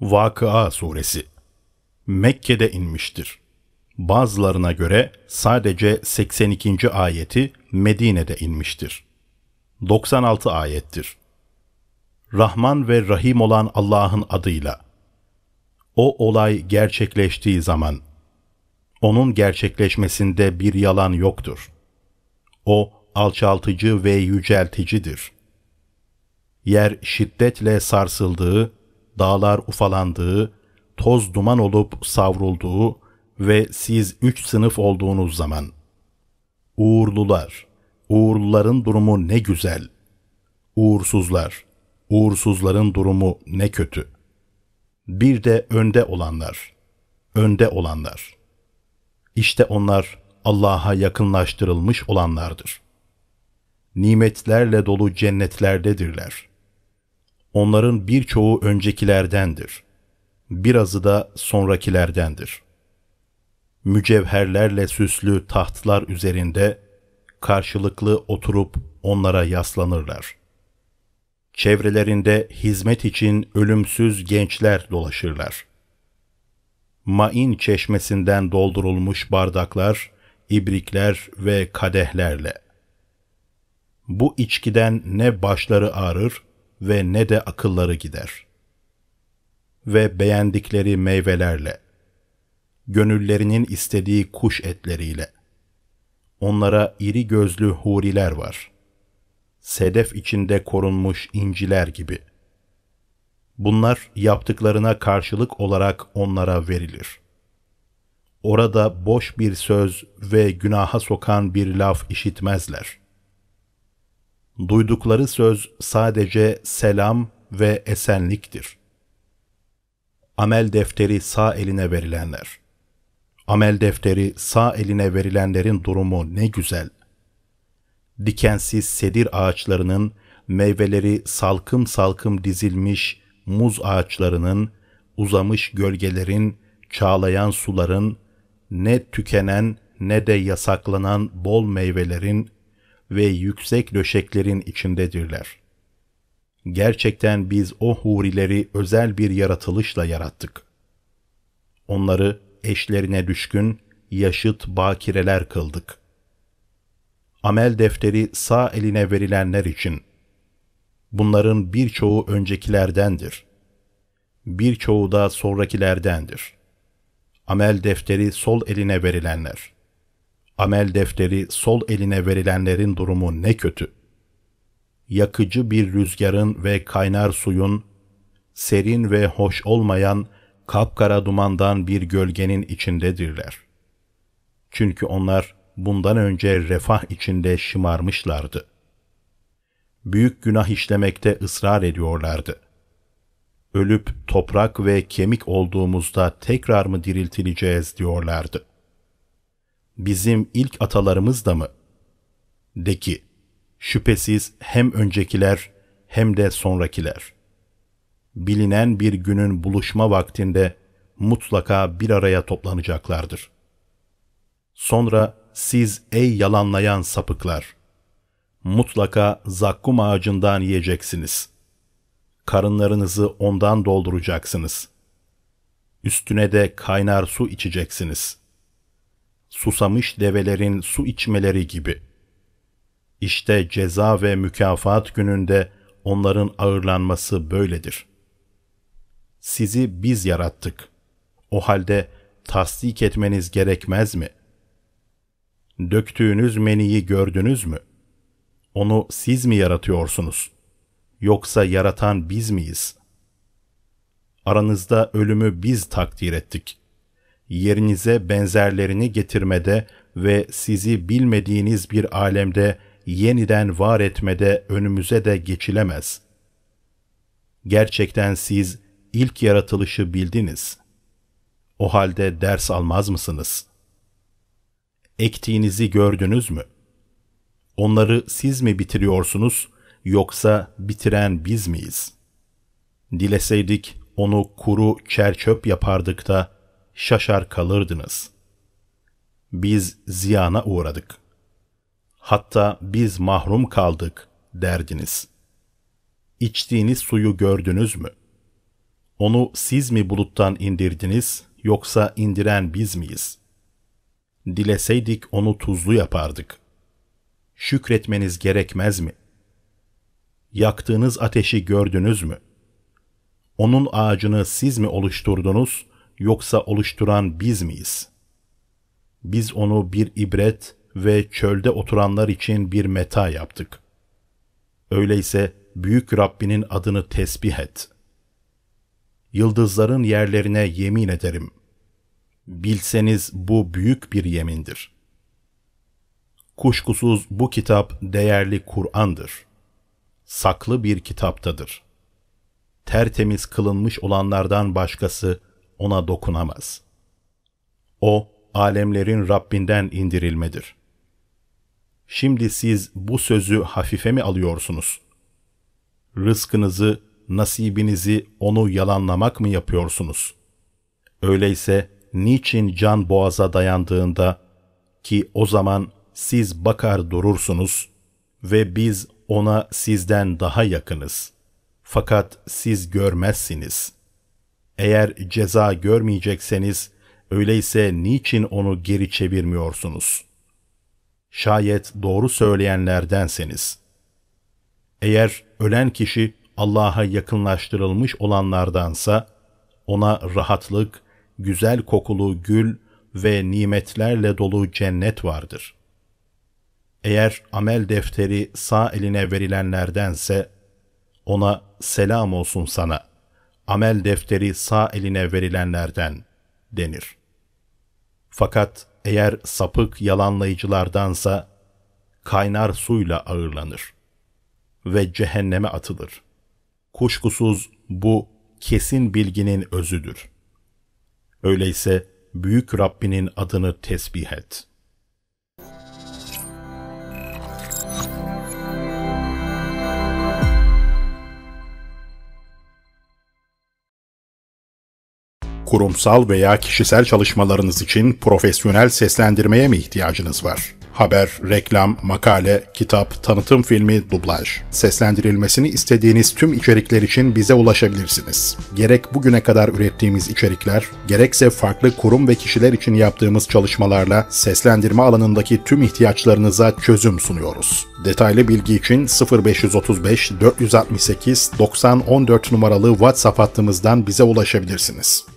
Vakıa Suresi Mekke'de inmiştir. Bazılarına göre sadece 82. ayeti Medine'de inmiştir. 96 ayettir. Rahman ve Rahim olan Allah'ın adıyla. O olay gerçekleştiği zaman onun gerçekleşmesinde bir yalan yoktur. O alçaltıcı ve yücelticidir. Yer şiddetle sarsıldığı dağlar ufalandığı, toz duman olup savrulduğu ve siz üç sınıf olduğunuz zaman. Uğurlular, uğurluların durumu ne güzel. Uğursuzlar, uğursuzların durumu ne kötü. Bir de önde olanlar, önde olanlar. İşte onlar Allah'a yakınlaştırılmış olanlardır. Nimetlerle dolu cennetlerdedirler. Onların birçoğu öncekilerdendir. Birazı da sonrakilerdendir. Mücevherlerle süslü tahtlar üzerinde karşılıklı oturup onlara yaslanırlar. Çevrelerinde hizmet için ölümsüz gençler dolaşırlar. Main çeşmesinden doldurulmuş bardaklar, ibrikler ve kadehlerle. Bu içkiden ne başları ağrır ve ne de akılları gider. Ve beğendikleri meyvelerle, gönüllerinin istediği kuş etleriyle, onlara iri gözlü huriler var. Sedef içinde korunmuş inciler gibi. Bunlar yaptıklarına karşılık olarak onlara verilir. Orada boş bir söz ve günaha sokan bir laf işitmezler duydukları söz sadece selam ve esenliktir. Amel defteri sağ eline verilenler. Amel defteri sağ eline verilenlerin durumu ne güzel. Dikensiz sedir ağaçlarının meyveleri salkım salkım dizilmiş muz ağaçlarının, uzamış gölgelerin, çağlayan suların, ne tükenen ne de yasaklanan bol meyvelerin ve yüksek döşeklerin içindedirler. Gerçekten biz o hurileri özel bir yaratılışla yarattık. Onları eşlerine düşkün, yaşıt bakireler kıldık. Amel defteri sağ eline verilenler için. Bunların birçoğu öncekilerdendir. Birçoğu da sonrakilerdendir. Amel defteri sol eline verilenler.'' Amel defteri sol eline verilenlerin durumu ne kötü. Yakıcı bir rüzgarın ve kaynar suyun, serin ve hoş olmayan kapkara dumandan bir gölgenin içindedirler. Çünkü onlar bundan önce refah içinde şımarmışlardı. Büyük günah işlemekte ısrar ediyorlardı. Ölüp toprak ve kemik olduğumuzda tekrar mı diriltileceğiz diyorlardı bizim ilk atalarımız da mı? De ki, şüphesiz hem öncekiler hem de sonrakiler. Bilinen bir günün buluşma vaktinde mutlaka bir araya toplanacaklardır. Sonra siz ey yalanlayan sapıklar, mutlaka zakkum ağacından yiyeceksiniz. Karınlarınızı ondan dolduracaksınız. Üstüne de kaynar su içeceksiniz.'' susamış develerin su içmeleri gibi. İşte ceza ve mükafat gününde onların ağırlanması böyledir. Sizi biz yarattık. O halde tasdik etmeniz gerekmez mi? Döktüğünüz meniyi gördünüz mü? Onu siz mi yaratıyorsunuz? Yoksa yaratan biz miyiz? Aranızda ölümü biz takdir ettik yerinize benzerlerini getirmede ve sizi bilmediğiniz bir alemde yeniden var etmede önümüze de geçilemez. Gerçekten siz ilk yaratılışı bildiniz. O halde ders almaz mısınız? Ektiğinizi gördünüz mü? Onları siz mi bitiriyorsunuz yoksa bitiren biz miyiz? Dileseydik onu kuru çerçöp yapardık da şaşar kalırdınız. Biz ziyana uğradık. Hatta biz mahrum kaldık derdiniz. İçtiğiniz suyu gördünüz mü? Onu siz mi buluttan indirdiniz yoksa indiren biz miyiz? Dileseydik onu tuzlu yapardık. Şükretmeniz gerekmez mi? Yaktığınız ateşi gördünüz mü? Onun ağacını siz mi oluşturdunuz yoksa oluşturan biz miyiz? Biz onu bir ibret ve çölde oturanlar için bir meta yaptık. Öyleyse büyük Rabbinin adını tesbih et. Yıldızların yerlerine yemin ederim. Bilseniz bu büyük bir yemindir. Kuşkusuz bu kitap değerli Kur'an'dır. Saklı bir kitaptadır.'' tertemiz kılınmış olanlardan başkası ona dokunamaz. O, alemlerin Rabbinden indirilmedir. Şimdi siz bu sözü hafife mi alıyorsunuz? Rızkınızı, nasibinizi onu yalanlamak mı yapıyorsunuz? Öyleyse niçin can boğaza dayandığında ki o zaman siz bakar durursunuz ve biz ona sizden daha yakınız. Fakat siz görmezsiniz.'' Eğer ceza görmeyecekseniz öyleyse niçin onu geri çevirmiyorsunuz? Şayet doğru söyleyenlerdenseniz. Eğer ölen kişi Allah'a yakınlaştırılmış olanlardansa ona rahatlık, güzel kokulu gül ve nimetlerle dolu cennet vardır. Eğer amel defteri sağ eline verilenlerdense ona selam olsun sana amel defteri sağ eline verilenlerden denir. Fakat eğer sapık yalanlayıcılardansa kaynar suyla ağırlanır ve cehenneme atılır. Kuşkusuz bu kesin bilginin özüdür. Öyleyse büyük Rabbinin adını tesbih et.'' kurumsal veya kişisel çalışmalarınız için profesyonel seslendirmeye mi ihtiyacınız var? haber, reklam, makale, kitap, tanıtım filmi, dublaj. Seslendirilmesini istediğiniz tüm içerikler için bize ulaşabilirsiniz. Gerek bugüne kadar ürettiğimiz içerikler, gerekse farklı kurum ve kişiler için yaptığımız çalışmalarla seslendirme alanındaki tüm ihtiyaçlarınıza çözüm sunuyoruz. Detaylı bilgi için 0535 468 9014 numaralı WhatsApp hattımızdan bize ulaşabilirsiniz.